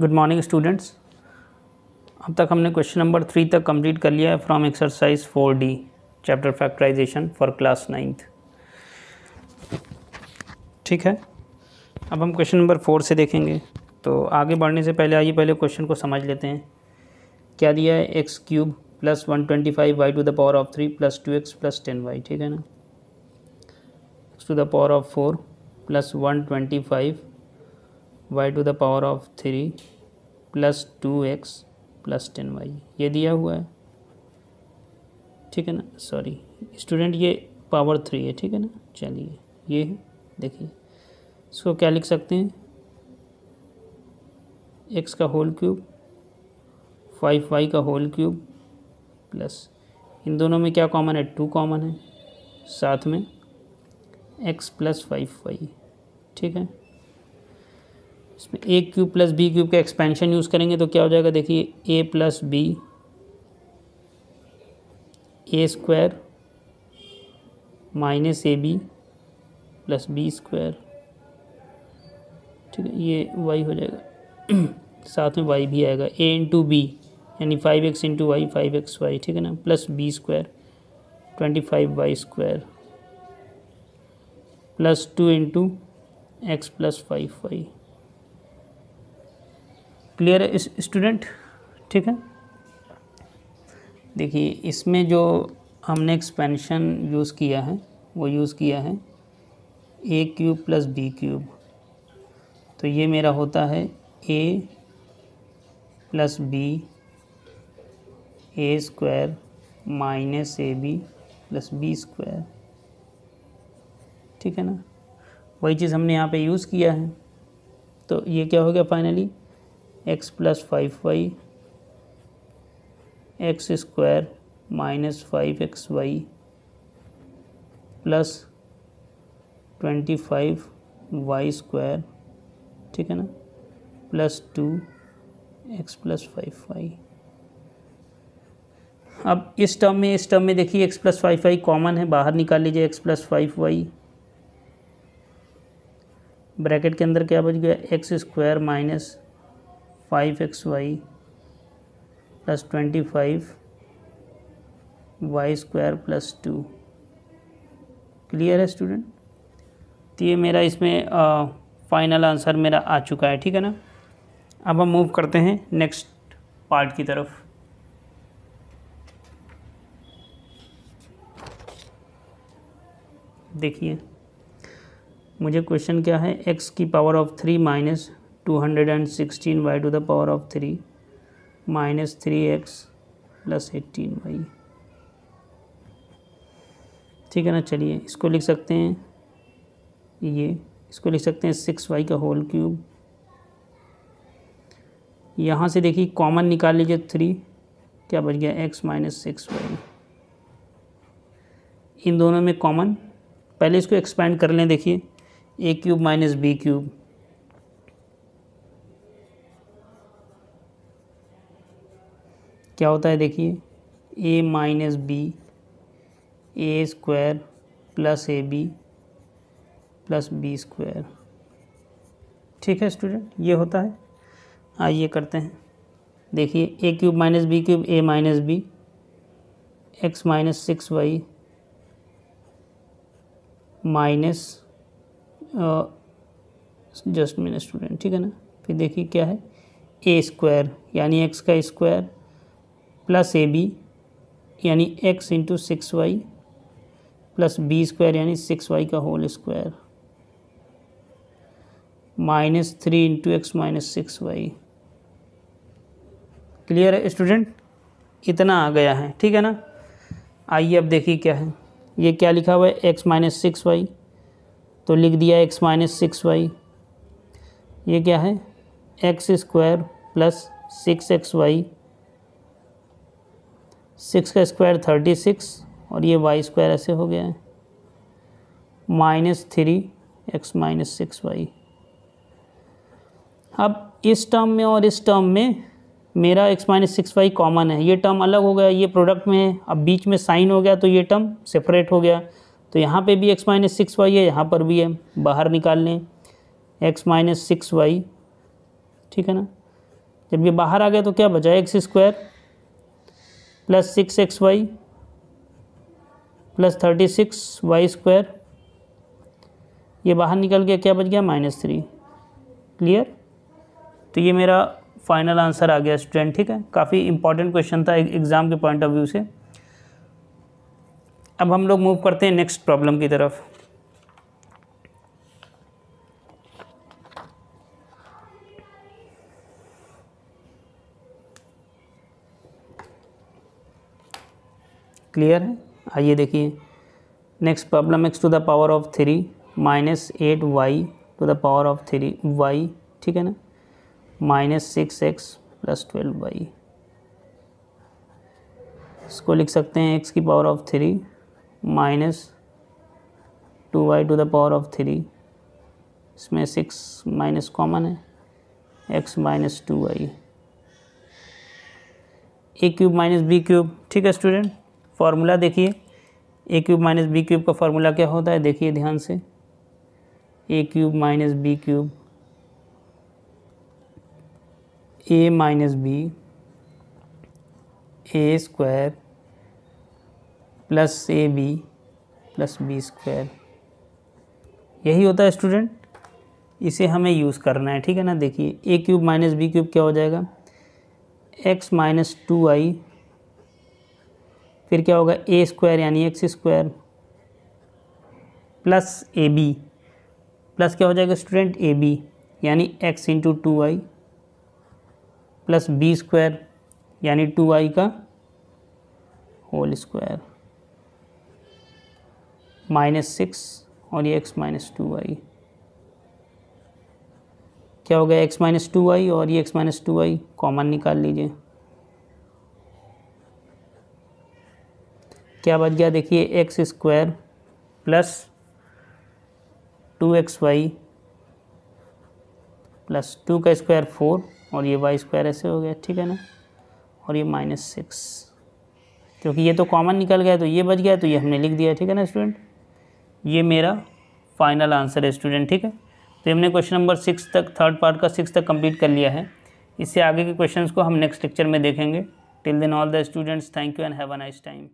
good morning students अब तक हमने क्वेश्चन नंबर थ्री तक कंप्लीट कर लिया है from exercise four D chapter factorisation for class ninth ठीक है अब हम क्वेश्चन नंबर फोर से देखेंगे तो आगे बढ़ने से पहले आइए पहले क्वेश्चन को समझ लेते हैं क्या दिया है x cube plus one twenty five y to the power of three plus two x plus ten y ठीक है ना x to the power of four plus one twenty five y to the power of three plus two x plus ten y ये दिया हुआ है ठीक है ना सॉरी स्टूडेंट ये पावर थ्री है ठीक है ना चलिए ये है देखिए इसको क्या लिख सकते हैं एक्स का होल क्यूब फाइव वाई का होल क्यूब प्लस इन दोनों में क्या कॉमन है टू कॉमन है साथ में एक्स प्लस फाइव वाई ठीक है इसमें a cube plus b cube का एक्सपेंशन यूज़ करेंगे तो क्या हो जाएगा देखिए a plus b a square minus a b plus b square ठीक है ये वाई हो जाएगा साथ में वाई भी आएगा ए इंटू बी यानी five x into y five x y ठीक है ना plus b square twenty five y square plus two into x plus five y clear है इस स्टूडेंट ठीक है देखिए इसमें जो हमने एक्सपेंशन यूज़ किया है वो यूज़ किया है a cube plus b cube तो ये मेरा होता है a plus b a square minus a b plus b square ठीक है ना वही चीज़ हमने यहाँ पे यूज़ किया है तो ये क्या हो गया finally x plus five y x square minus five x y plus twenty five y square ठीक है ना plus two x plus five y अब इस टर्म में इस टर्म में देखिए x plus five y common है बाहर निकाल लीजिए x plus five y bracket के अंदर क्या बच गया x square minus five x y plus twenty five y square plus two clear है स्टूडेंट तो ये मेरा इसमें फाइनल आंसर मेरा आ चुका है ठीक है ना अब हम मूव करते हैं नेक्स्ट पार्ट की तरफ देखिए मुझे क्वेश्चन क्या है एक्स की power of three minus two hundred and sixteen y to the power of three minus three x plus eighteen y ठीक है ना चलिए इसको लिख सकते हैं ये इसको लिख सकते हैं सिक्स वाई का होल क्यूब यहाँ से देखिए कॉमन निकाल लीजिए थ्री क्या बच गया एक्स माइनस सिक्स वाई इन दोनों में कॉमन पहले इसको एक्सपेंड कर लें देखिए a cube minus b cube क्या होता है देखिए a minus b a square plus a b plus b square ठीक है स्टूडेंट ये होता है आइए करते हैं देखिए a cube minus b cube a minus b x minus six y minus just minute student ठीक है ना फिर देखिए क्या है ए स्क्वायर यानी एक्स का स्क्वायर प्लस ए बी यानी x into six y plus b square यानी सिक्स वाई का whole square minus three into x minus six y clear है स्टूडेंट इतना आ गया है ठीक है ना आइए अब देखिए क्या है ये क्या लिखा हुआ है एक्स माइनस सिक्स वाई तो लिख दिया एक्स माइनस सिक्स वाई ये क्या है x square plus six x y six का स्क्वायर थर्टी सिक्स और ये वाई स्क्वायर ऐसे हो गया है minus three x minus six y अब इस टर्म में और इस टर्म में मेरा x minus six y common है ये टर्म अलग हो गया ये प्रोडक्ट में है अब बीच में साइन हो गया तो ये टर्म सेपरेट हो गया तो यहाँ पे भी एक्स माइनस सिक्स वाई है यहाँ पर भी है बाहर निकाल लें एक्स माइनस सिक्स वाई ठीक है ना जब ये बाहर आ गया तो क्या बचा x square plus six x y plus thirty six y square ये बाहर निकल गया क्या बच गया माइनस थ्री क्लियर तो ये मेरा फाइनल आंसर आ गया स्टूडेंट ठीक है काफ़ी इंपॉर्टेंट क्वेश्चन था एग्ज़ाम के पॉइंट ऑफ व्यू से अब हम लोग मूव करते हैं नेक्स्ट प्रॉब्लम की तरफ क्लियर है आइए देखिए next problem x to the power of three minus eight y to the power of three y ठीक है ना minus six x plus twelve y इसको लिख सकते हैं एक्स की power of three minus two y to the power of three इसमें six minus common है x minus two y a cube minus b cube ठीक है स्टूडेंट फार्मूला देखिए a cube minus b cube का formula क्या होता है देखिए ध्यान से a cube minus b cube a minus b a square plus a b plus b square यही होता है स्टूडेंट इसे हमें यूज़ करना है ठीक है ना देखिए a cube minus b cube क्या हो जाएगा एक्स माइनस टू आई फिर क्या होगा ए स्क्वायर यानी x square plus a b plus क्या हो जाएगा स्टूडेंट ए बी यानी x into two i plus b square यानी टू आई का होल स्क्वायर माइनस सिक्स और ये एक्स माइनस टू आई क्या हो गया एक्स माइनस टू आई और ये x minus two i common निकाल लीजिए क्या बच गया देखिए x square plus two x y plus two का स्क्वायर फोर और ये वाई स्क्वायर ऐसे हो गया ठीक है ना और ये माइनस सिक्स क्योंकि ये तो कॉमन निकल गया तो ये बच गया तो ये हमने लिख दिया ठीक है ना स्टूडेंट ये मेरा फाइनल आंसर है स्टूडेंट ठीक है तो हमने क्वेश्चन नंबर सिक्स तक थर्ड पार्ट का सिक्स तक कंप्लीट कर लिया है इससे आगे के क्वेश्चंस को हम नेक्स्ट लेक्चर में देखेंगे till then all the students thank you and have a nice time